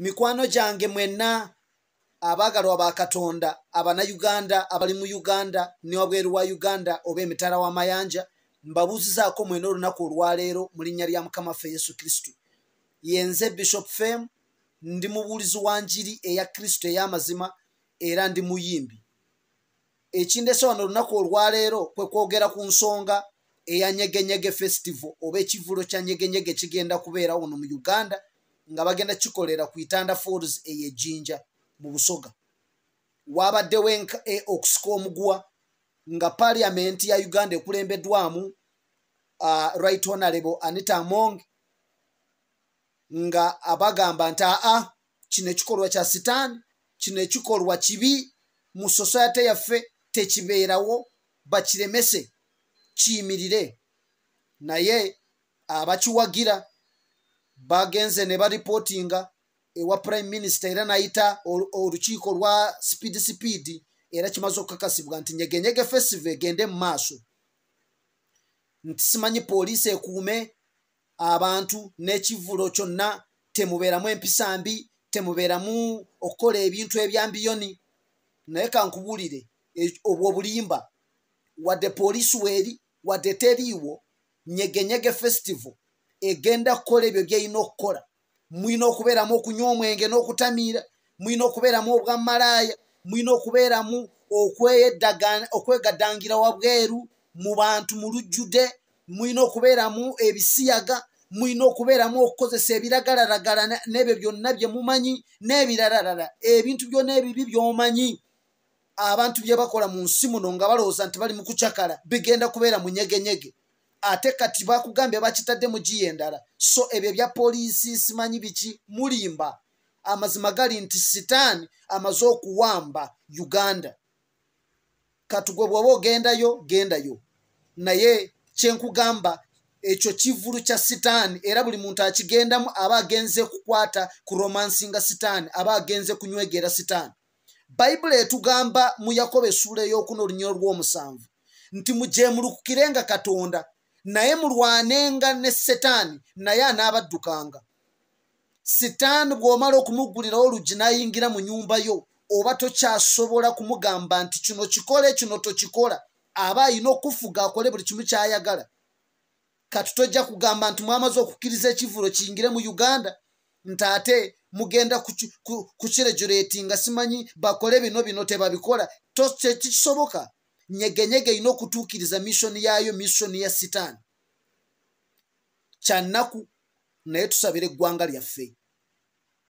mikwano gyange mwenna abaagalwa ba katonda abanayuganda abali mu uganda niwabweru wa uganda oba emitala w'amayanja mbabuuzizaako mwena olunaku olwaleero mu linnya lya mukama ffe yesu kristu yenze bishop fem ndi mubuulizi wa njiri eya kristo ey'amazima era ndi muyimbi ekindese wano olunaku olwaleero kwe kwogera ku nsonga eya nyegenyege festival oba ekivulo kya nyegenyege kigenda kubeera wono mu uganda nga bagenda kikolera ku itanda falls eyejjinja mu busoga wabaddewo e, okusika omuguwa nga paliamenti ya uganda ekulembeddwamu uh, right honorable anita among nga abagamba nti aa kino ekikolwa kya sitaani kino ekikolwa kibi mu society yaffe tekibeerawo bakiremese kiyimirire naye abakiwagira uh, bagenze ne baripootinga ewa prime minister era nayita olukiiko lwa speed speed era kimaze okukakasibwa nti nyegenyege festival egende mu maaso nti simanyi poliisi ekuume abantu n'ekivulo kyonna temubeeramu empisa mbi temubeeramu okukola ebintu ebyambiyoni naye kankubuulire e, obwobulimba wadde poliisi weeri wadde teriiwo nyegenyege festival egenda kukola ebyo byeyina okukola mulina okubeeramu okunywa omwenge n'okutamiira mulina okubeeramu obwamalaaya mulina okubeeramu okwegadangira wabweru mu bantu mu lujjude mulina okubeeramu ebisiyaga mulina okubeeramu okukozesa ebiragalaragala n'ebyo byonna bye mumanyi n'ebiralalala ebintu byona ebibi by'omanyi abantu bye bakola mu nsi muno nga balowooza nti bali mu kucakala bigenda kubeera mu nyegenyege ate kati bakugambye bakitadde mu giya endala so ebyo bya poliisi simanyi biki mulimba amazima gali nti sitaani amaze okuwamba uganda katugwe bwoba ogendayo gendayo naye kyenkugamba ekyo kivulu kya sitaani era buli muntu akigendamu aba agenze kukwata ku romansi nga sitaani aba agenze kunywegera sitaani bayibuli etugamba mu yakobo esuula ey'okuna olunyiro lw'omusanvu nti mujeemulukukire nga katonda naye mulwanenga ne setaani naye anaabaddukanga sitaani bw'omala okumuggulirawo olugi n'ayingira mu nyumba yo oba tokyasobola kumugamba nti kino kikole kino tokikola aba ayina okufuga akole buli kimu kyayagala kati tojja kugamba nti mwamaze okukkiriza ekivulo kiyingire mu uganda nti ate mugenda kukiregyuleetinga simanyi bakole bino bino tebabikola tekikisoboka nyegenyege ina okutuukiriza mission yaayo mission ya sitaani kyanaku naye tusabire eggwanga lyaffe